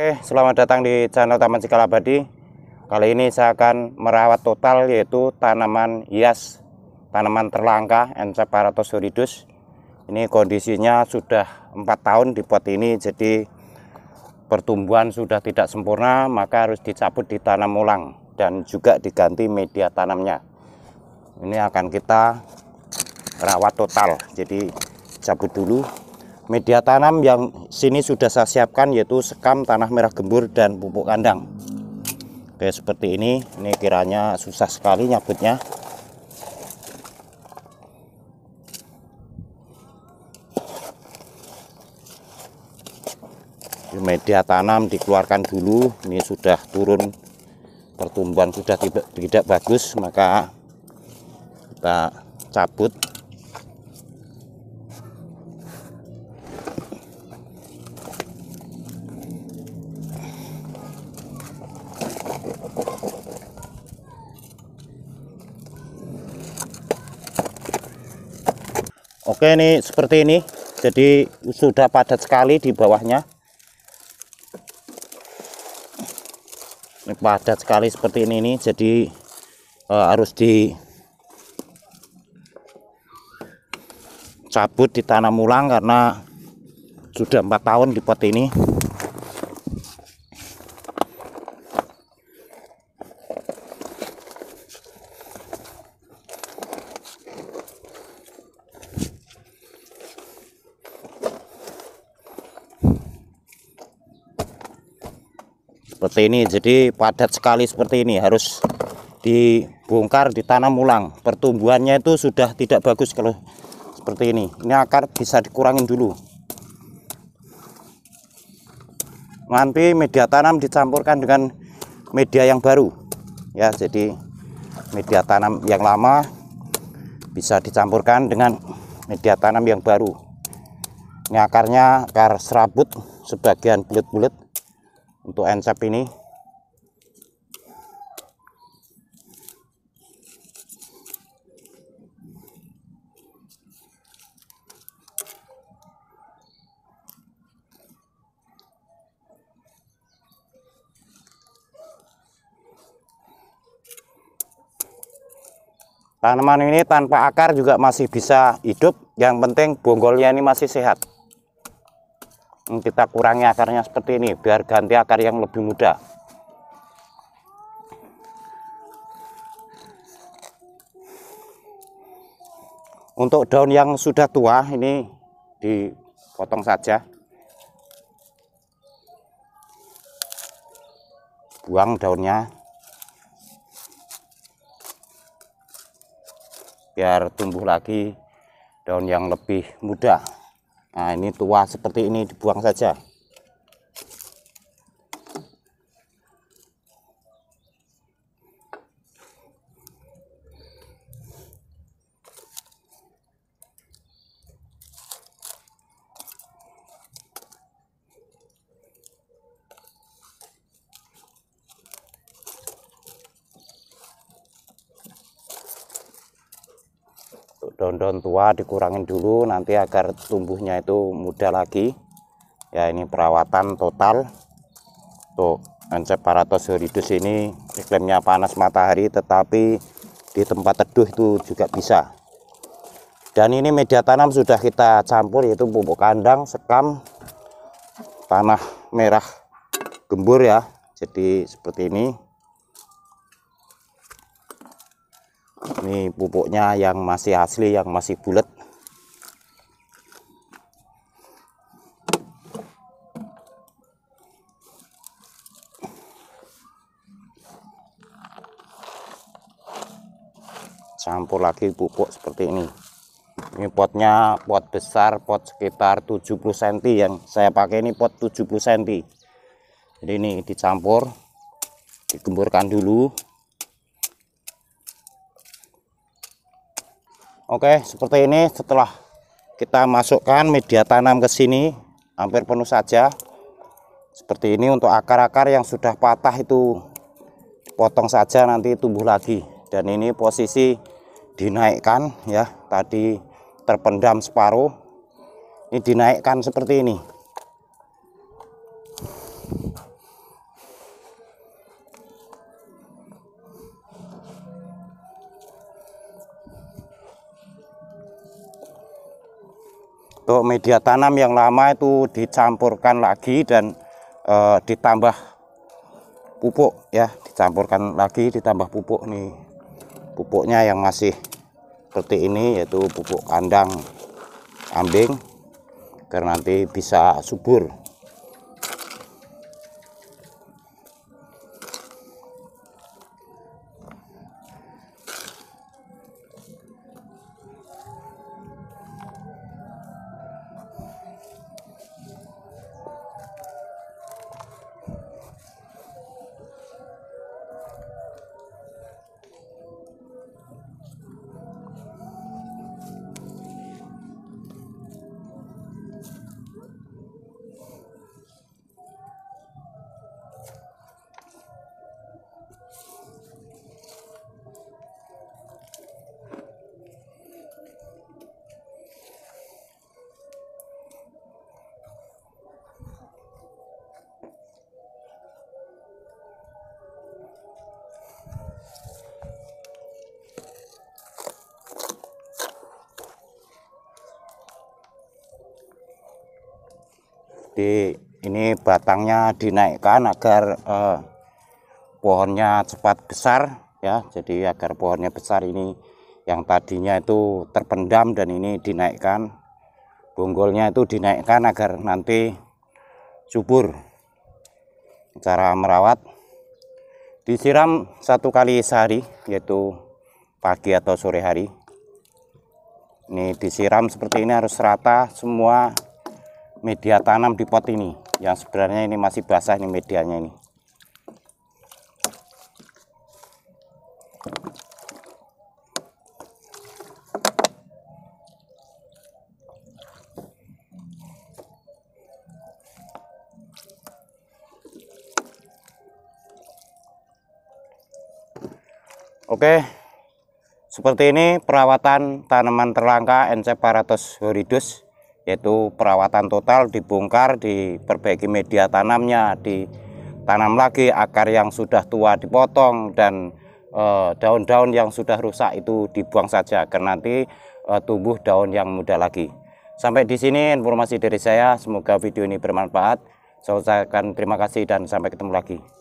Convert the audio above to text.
Oke, selamat datang di channel Taman Labadi. Kali ini saya akan merawat total yaitu tanaman hias, tanaman terlangka Enceparatus suridus. Ini kondisinya sudah empat tahun di pot ini, jadi pertumbuhan sudah tidak sempurna, maka harus dicabut ditanam ulang dan juga diganti media tanamnya. Ini akan kita rawat total, jadi cabut dulu Media tanam yang sini sudah saya siapkan yaitu sekam tanah merah gembur dan pupuk kandang. Oke, seperti ini. Ini kiranya susah sekali nyabutnya. Media tanam dikeluarkan dulu. Ini sudah turun pertumbuhan sudah tidak, tidak bagus, maka kita cabut oke ini seperti ini jadi sudah padat sekali di bawahnya ini padat sekali seperti ini nih jadi uh, harus di cabut ditanam ulang karena sudah empat tahun di pot ini seperti ini jadi padat sekali seperti ini harus dibongkar ditanam ulang pertumbuhannya itu sudah tidak bagus kalau seperti ini ini akar bisa dikurangin dulu nanti media tanam dicampurkan dengan media yang baru ya jadi media tanam yang lama bisa dicampurkan dengan media tanam yang baru ini akarnya akar serabut sebagian bulat-bulat untuk ensep ini Tanaman ini tanpa akar juga masih bisa hidup, yang penting bonggolnya ini masih sehat. Hmm, kita kurangi akarnya seperti ini biar ganti akar yang lebih mudah untuk daun yang sudah tua ini dipotong saja buang daunnya biar tumbuh lagi daun yang lebih mudah Nah ini tua seperti ini dibuang saja daun-daun tua dikurangin dulu nanti agar tumbuhnya itu mudah lagi ya ini perawatan total tuh Enceparatus horridus ini iklimnya panas matahari tetapi di tempat teduh itu juga bisa dan ini media tanam sudah kita campur yaitu pupuk kandang sekam tanah merah gembur ya jadi seperti ini ini pupuknya yang masih asli yang masih bulat campur lagi pupuk seperti ini ini potnya pot besar pot sekitar 70 cm yang saya pakai ini pot 70 cm jadi ini dicampur digemburkan dulu Oke, seperti ini setelah kita masukkan media tanam ke sini hampir penuh saja. Seperti ini untuk akar-akar yang sudah patah itu potong saja nanti tumbuh lagi. Dan ini posisi dinaikkan ya, tadi terpendam separuh. Ini dinaikkan seperti ini. Untuk media tanam yang lama itu dicampurkan lagi dan e, ditambah pupuk ya, dicampurkan lagi ditambah pupuk nih. Pupuknya yang masih seperti ini yaitu pupuk kandang kambing agar nanti bisa subur di ini batangnya dinaikkan agar eh, pohonnya cepat besar ya jadi agar pohonnya besar ini yang tadinya itu terpendam dan ini dinaikkan bonggolnya itu dinaikkan agar nanti subur cara merawat disiram satu kali sehari yaitu pagi atau sore hari ini disiram seperti ini harus rata semua media tanam di pot ini yang sebenarnya ini masih basah ini medianya ini Oke, seperti ini perawatan tanaman terlangka Encephalatus horridus yaitu perawatan total dibongkar diperbaiki media tanamnya ditanam lagi akar yang sudah tua dipotong dan eh, daun-daun e, yang sudah rusak itu dibuang saja karena nanti e, tumbuh daun yang muda lagi sampai di sini informasi dari saya semoga video ini bermanfaat saya ucapkan terima kasih dan sampai ketemu lagi